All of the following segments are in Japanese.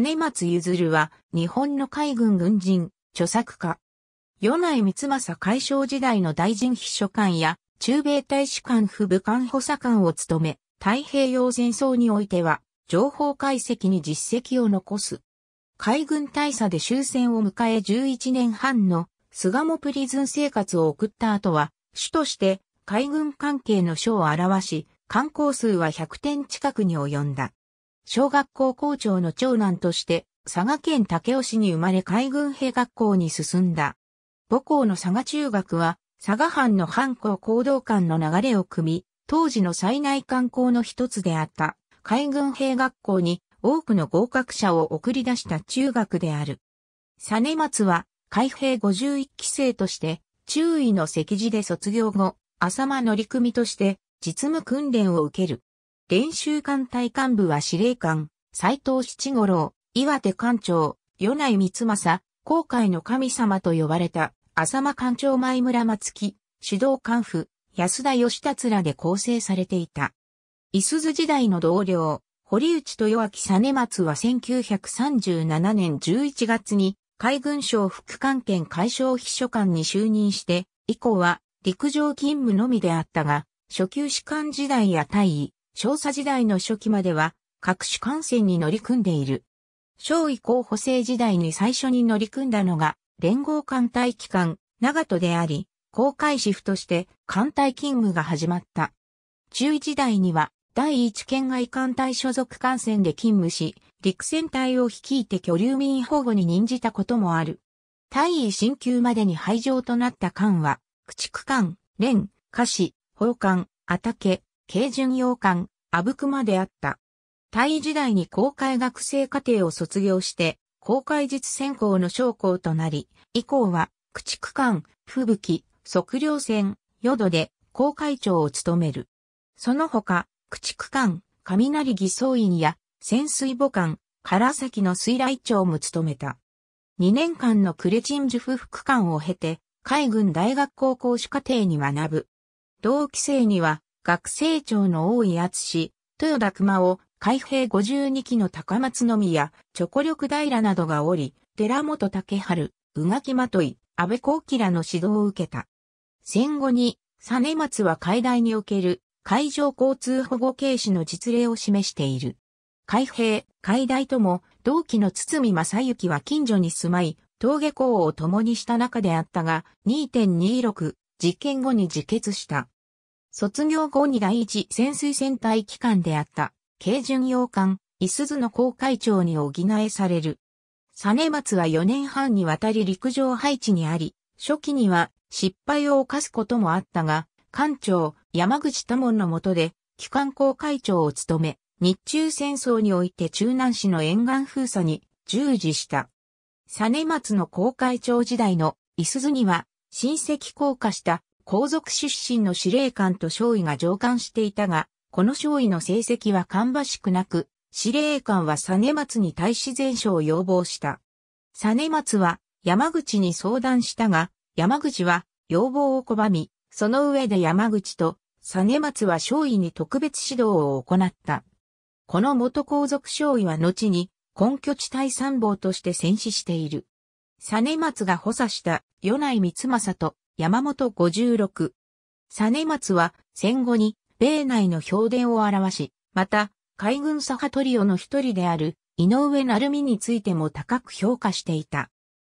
金松譲は、日本の海軍軍人、著作家。米内光政海将時代の大臣秘書官や、中米大使館副武官補佐官を務め、太平洋戦争においては、情報解析に実績を残す。海軍大佐で終戦を迎え11年半の菅もプリズン生活を送った後は、主として海軍関係の書を表し、観光数は100点近くに及んだ。小学校校長の長男として、佐賀県武雄市に生まれ海軍兵学校に進んだ。母校の佐賀中学は、佐賀藩の藩校行動館の流れを組み、当時の最内観校の一つであった海軍兵学校に多くの合格者を送り出した中学である。佐根松は海兵51期生として中尉の席次で卒業後、浅間乗組として実務訓練を受ける。練習艦隊幹部は司令官、斎藤七五郎、岩手艦長、米内光政、航海の神様と呼ばれた、浅間艦長前村松木、指導官府、安田義達らで構成されていた。伊鈴時代の同僚、堀内豊明実松は1937年11月に海軍省副官兼海省秘書官に就任して、以降は陸上勤務のみであったが、初級士官時代や退位、少佐時代の初期までは各種艦船に乗り組んでいる。少尉候補生時代に最初に乗り組んだのが、連合艦隊機関、長門であり、航海シフとして艦隊勤務が始まった。中時代には、第一県外艦隊所属艦船で勤務し、陸戦隊を率いて居留民保護に任じたこともある。大尉進級までに廃場となった艦は、駆逐艦、連、菓子、宝艦、あたけ、軽巡洋艦、阿武熊であった。大時代に公開学生課程を卒業して、公開実専攻の将校となり、以降は、駆逐艦、吹雪、測量船、淀で、公開長を務める。その他、駆逐艦、雷偽装員や、潜水母艦、唐崎の水雷長も務めた。2年間のクレチンジュフ副官を経て、海軍大学高校士課程に学ぶ。同期生には、学生長の大井厚氏、豊田熊を海兵52期の高松宮、チョコ力平などがおり、寺本竹春、宇垣まとい、安倍幸喜らの指導を受けた。戦後に、実松は海大における海上交通保護警視の実例を示している。海兵、海大とも、同期の堤正幸は近所に住まい、峠下校を共にした中であったが、2.26、事件後に自決した。卒業後に第一潜水船隊機関であった、軽巡洋艦、いすずの航海長に補えされる。実松は4年半にわたり陸上配置にあり、初期には失敗を犯すこともあったが、艦長、山口多門の下で、機関航海長を務め、日中戦争において中南市の沿岸封鎖に従事した。実松の航海長時代のいすずには、親戚降下した皇族出身の司令官と少尉が上官していたが、この少尉の成績は芳しくなく、司令官は実松に対し前書を要望した。実松は山口に相談したが、山口は要望を拒み、その上で山口と実松は少尉に特別指導を行った。この元皇族少尉は後に根拠地帯参謀として戦死している。実松が補佐した米内光政と山本56。マ松は戦後に米内の評伝を表し、また海軍サハトリオの一人である井上成美についても高く評価していた。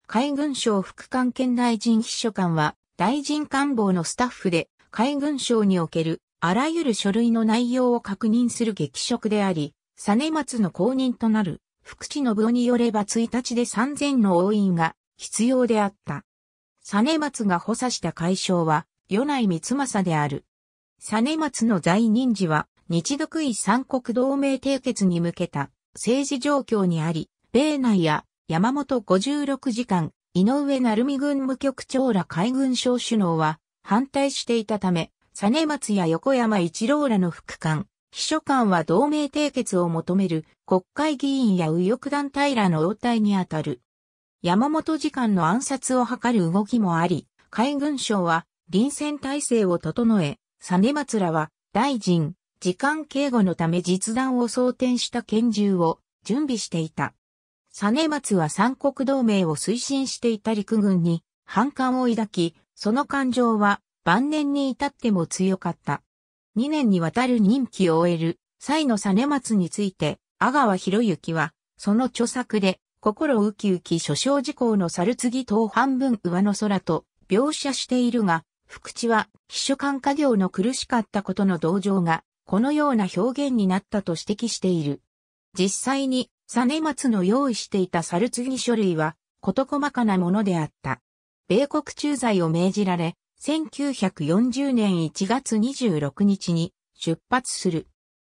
海軍省副官兼大臣秘書官は大臣官房のスタッフで海軍省におけるあらゆる書類の内容を確認する劇職であり、マ松の公認となる福地信夫によれば1日で3000の応印が必要であった。実松が補佐した海将は、与内光政である。実松の在任時は、日独位三国同盟締結に向けた政治状況にあり、米内や山本56時間、井上成美軍務局長ら海軍省首脳は反対していたため、実松や横山一郎らの副官、秘書官は同盟締結を求める国会議員や右翼団体らの応対にあたる。山本次官の暗殺を図る動きもあり、海軍省は臨戦体制を整え、実松らは大臣、時間警護のため実弾を装填した拳銃を準備していた。実松は三国同盟を推進していた陸軍に反感を抱き、その感情は晩年に至っても強かった。2年にわたる任期を終える際の実松について、阿川博之は、その著作で、心ウキウキ諸小事項の猿継等半分上の空と描写しているが、福地は秘書官家業の苦しかったことの同情が、このような表現になったと指摘している。実際に、サネマツの用意していた猿継書類は、事細かなものであった。米国駐在を命じられ、1940年1月26日に出発する。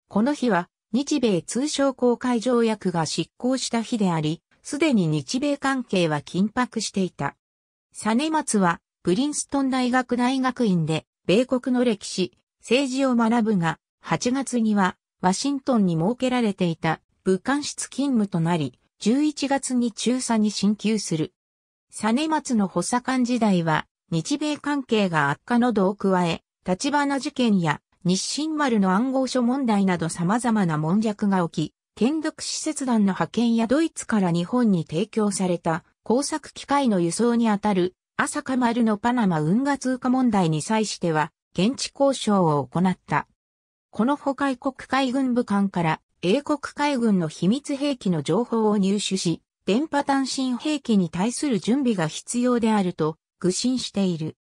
この日は、日米通商公開条約が執行した日であり、すでに日米関係は緊迫していた。実松は、プリンストン大学大学院で、米国の歴史、政治を学ぶが、8月には、ワシントンに設けられていた、武官室勤務となり、11月に中佐に進級する。実松の補佐官時代は、日米関係が悪化の度を加え、立花事件や日清丸の暗号書問題など様々な問弱が起き、建独使節団の派遣やドイツから日本に提供された工作機械の輸送にあたる朝か丸のパナマ運河通過問題に際しては現地交渉を行った。この他か国海軍部官から英国海軍の秘密兵器の情報を入手し、電波単身兵器に対する準備が必要であると愚信している。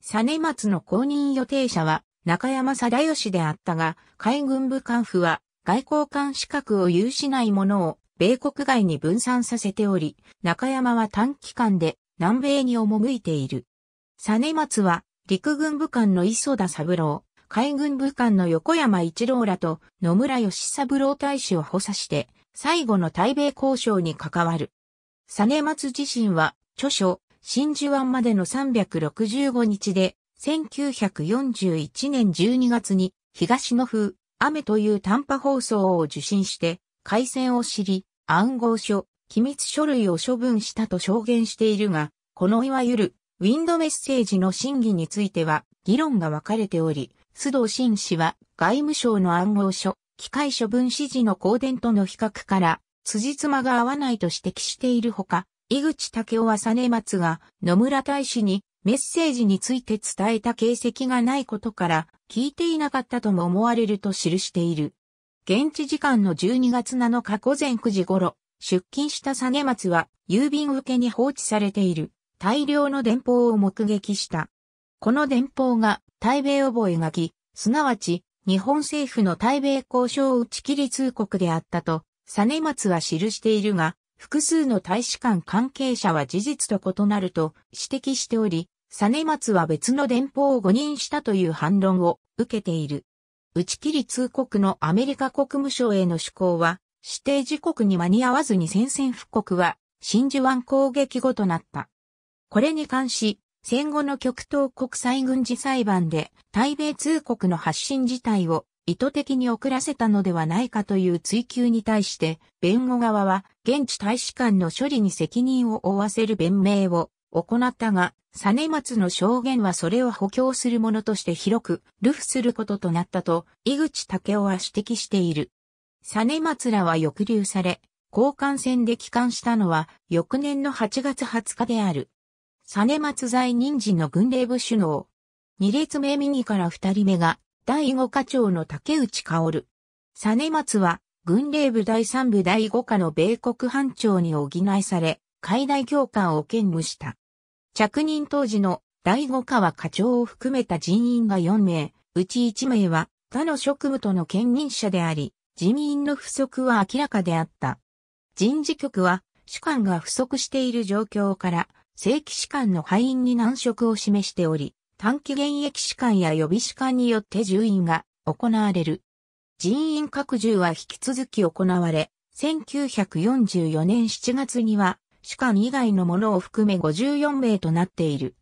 実松の公認予定者は中山貞義であったが、海軍部官府は外交官資格を有しない者を米国外に分散させており、中山は短期間で南米に赴いている。実松は陸軍部官の磯田三郎、海軍部官の横山一郎らと野村義三郎大使を補佐して、最後の対米交渉に関わる。実松自身は著書、真珠湾までの365日で、1941年12月に東の風雨という短波放送を受信して、回線を知り、暗号書、機密書類を処分したと証言しているが、このいわゆるウィンドメッセージの真偽については議論が分かれており、須藤慎氏は外務省の暗号書、機械処分指示の公伝との比較から、辻褄が合わないと指摘しているほか、井口武雄は実松が野村大使にメッセージについて伝えた形跡がないことから聞いていなかったとも思われると記している。現地時間の12月7日午前9時頃、出勤したげ松は郵便受けに放置されている大量の電報を目撃した。この電報が台米覚書、すなわち日本政府の台米交渉打ち切り通告であったと、マ松は記しているが、複数の大使館関係者は事実と異なると指摘しており、実松は別の電報を誤認したという反論を受けている。打ち切り通告のアメリカ国務省への施行は、指定時刻に間に合わずに宣戦布告は、真珠湾攻撃後となった。これに関し、戦後の極東国際軍事裁判で、対米通告の発信自体を意図的に遅らせたのではないかという追及に対して、弁護側は、現地大使館の処理に責任を負わせる弁明を行ったが、実松の証言はそれを補強するものとして広く、流布することとなったと、井口武雄は指摘している。実松らは抑留され、交換戦で帰還したのは、翌年の8月20日である。実松在任時の軍令部首脳。二列目右から二人目が、第五課長の竹内薫。実松は、軍令部第三部第五課の米国班長に補いされ、海大教官を兼務した。着任当時の第五川課長を含めた人員が4名、うち1名は他の職務との兼任者であり、人員の不足は明らかであった。人事局は主管が不足している状況から、正規士官の敗因に難色を示しており、短期現役士官や予備士官によって従員が行われる。人員拡充は引き続き行われ、1944年7月には主官以外のものを含め54名となっている。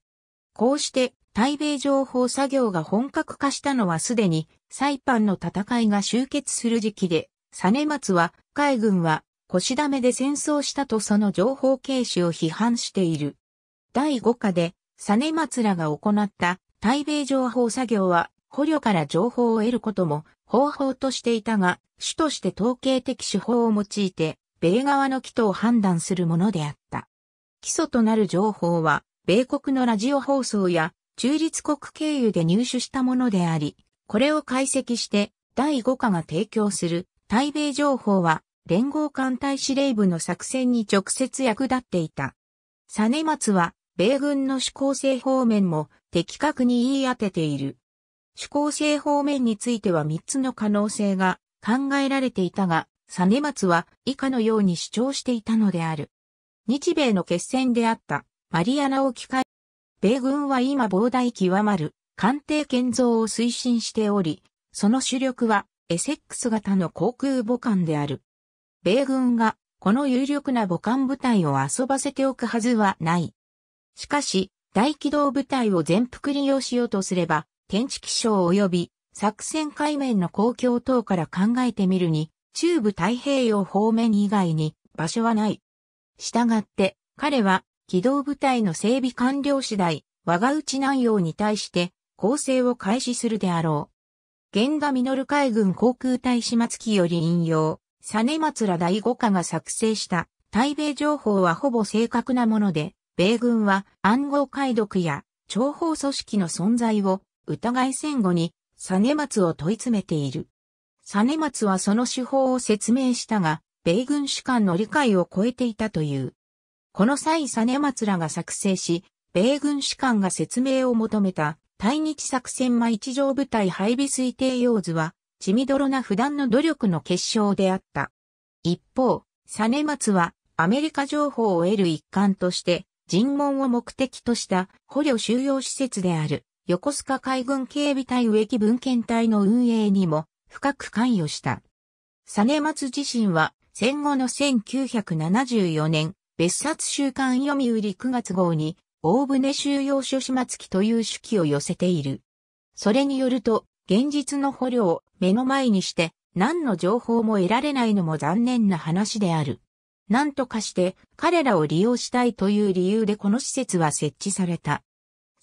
こうして、台米情報作業が本格化したのはすでに、サイパンの戦いが終結する時期で、サネマツは、海軍は、腰だめで戦争したとその情報軽視を批判している。第5課で、サネマツらが行った台米情報作業は、捕虜から情報を得ることも方法としていたが、主として統計的手法を用いて、米側の基礎を判断するものであった。基礎となる情報は、米国のラジオ放送や中立国経由で入手したものであり、これを解析して第5課が提供する対米情報は連合艦隊司令部の作戦に直接役立っていた。サネマツは米軍の主攻勢方面も的確に言い当てている。主攻勢方面については3つの可能性が考えられていたが、サネマツは以下のように主張していたのである。日米の決戦であったマリアナ沖海。米軍は今膨大極まる艦艇建造を推進しており、その主力はエセックス型の航空母艦である。米軍がこの有力な母艦部隊を遊ばせておくはずはない。しかし、大機動部隊を全幅利用しようとすれば、天地気象及び作戦海面の公共等から考えてみるに、中部太平洋方面以外に場所はない。したがって、彼は機動部隊の整備完了次第、我が内南洋に対して攻勢を開始するであろう。ミノ実海軍航空隊始末機より引用、実松ら第五課が作成した対米情報はほぼ正確なもので、米軍は暗号解読や諜報組織の存在を疑い戦後に実松を問い詰めている。実松はその手法を説明したが、米軍主管の理解を超えていたという。この際実松らが作成し、米軍主管が説明を求めた、対日作戦間一条部隊配備推定要図は、血みどろな普段の努力の結晶であった。一方、実松は、アメリカ情報を得る一環として、尋問を目的とした捕虜収容施設である横須賀海軍警備隊植木文献隊の運営にも深く関与した。実松自身は戦後の1974年、別冊週刊読売9月号に、大船収容所始末期という手記を寄せている。それによると、現実の捕虜を目の前にして、何の情報も得られないのも残念な話である。何とかして彼らを利用したいという理由でこの施設は設置された。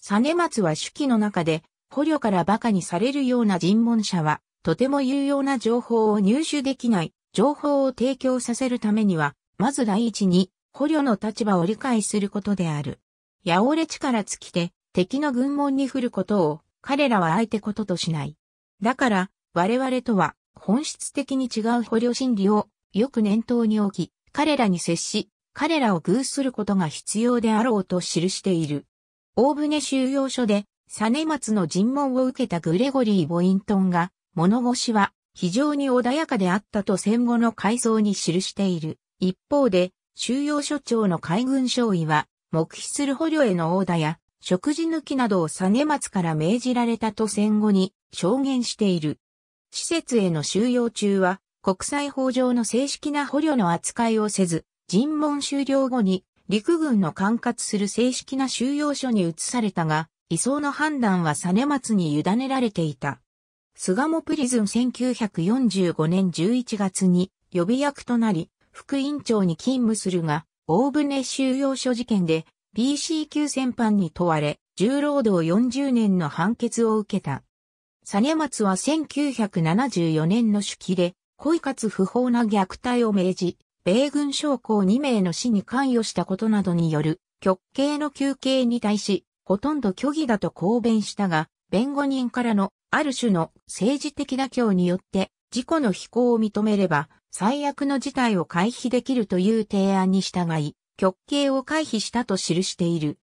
実松は手記の中で捕虜から馬鹿にされるような尋問者はとても有用な情報を入手できない情報を提供させるためには、まず第一に、捕虜の立場を理解することである。八折れ力尽きて、敵の軍門に振ることを、彼らは相手こととしない。だから、我々とは、本質的に違う捕虜心理を、よく念頭に置き、彼らに接し、彼らを偶することが必要であろうと記している。大船収容所で、実松の尋問を受けたグレゴリー・ボイントンが、物腰は非常に穏やかであったと戦後の改造に記している。一方で、収容所長の海軍少尉は、黙秘する捕虜への殴打や、食事抜きなどを実松から命じられたと戦後に証言している。施設への収容中は、国際法上の正式な捕虜の扱いをせず、尋問終了後に陸軍の管轄する正式な収容所に移されたが、移送の判断は実松に委ねられていた。菅もプリズン1945年11月に予備役となり、副委員長に勤務するが、大船収容所事件で PC 級戦犯に問われ、重労働40年の判決を受けた。サネマツは1974年の手記で、恋かつ不法な虐待を命じ、米軍将校2名の死に関与したことなどによる極刑の休刑に対し、ほとんど虚偽だと公弁したが、弁護人からのある種の政治的妥協によって自己の非行を認めれば最悪の事態を回避できるという提案に従い、極刑を回避したと記している。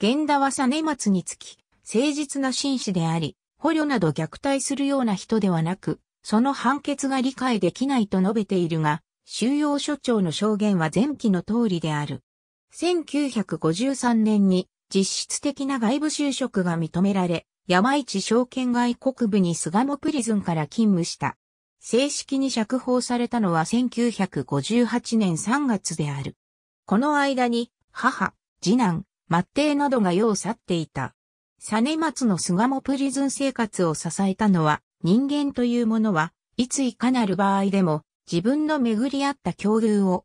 源田は実松につき、誠実な紳士であり、捕虜など虐待するような人ではなく、その判決が理解できないと述べているが、収容所長の証言は前期の通りである。1953年に実質的な外部就職が認められ、山市証券外国部に菅鴨プリズンから勤務した。正式に釈放されたのは1958年3月である。この間に、母、次男、末帝などが世を去っていた。サネマツの菅鴨プリズン生活を支えたのは、人間というものは、いついかなる場合でも、自分の巡り合った境遇を、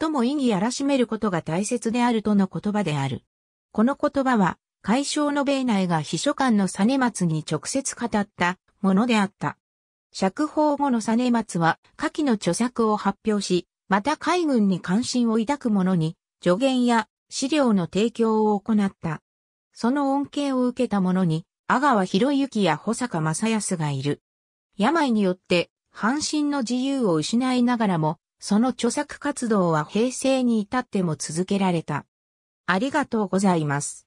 最も意義やらしめることが大切であるとの言葉である。この言葉は、海消の米内が秘書官の実松に直接語ったものであった。釈放後の実松は下記の著作を発表し、また海軍に関心を抱く者に助言や資料の提供を行った。その恩恵を受けた者に阿川博之や保坂正康がいる。病によって半身の自由を失いながらも、その著作活動は平成に至っても続けられた。ありがとうございます。